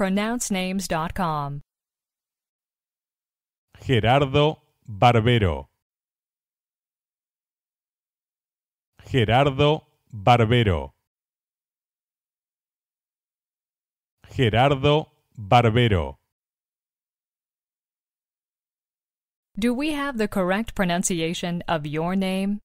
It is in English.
pronouncenames.com. Gerardo Barbero. Gerardo Barbero. Gerardo Barbero. Do we have the correct pronunciation of your name?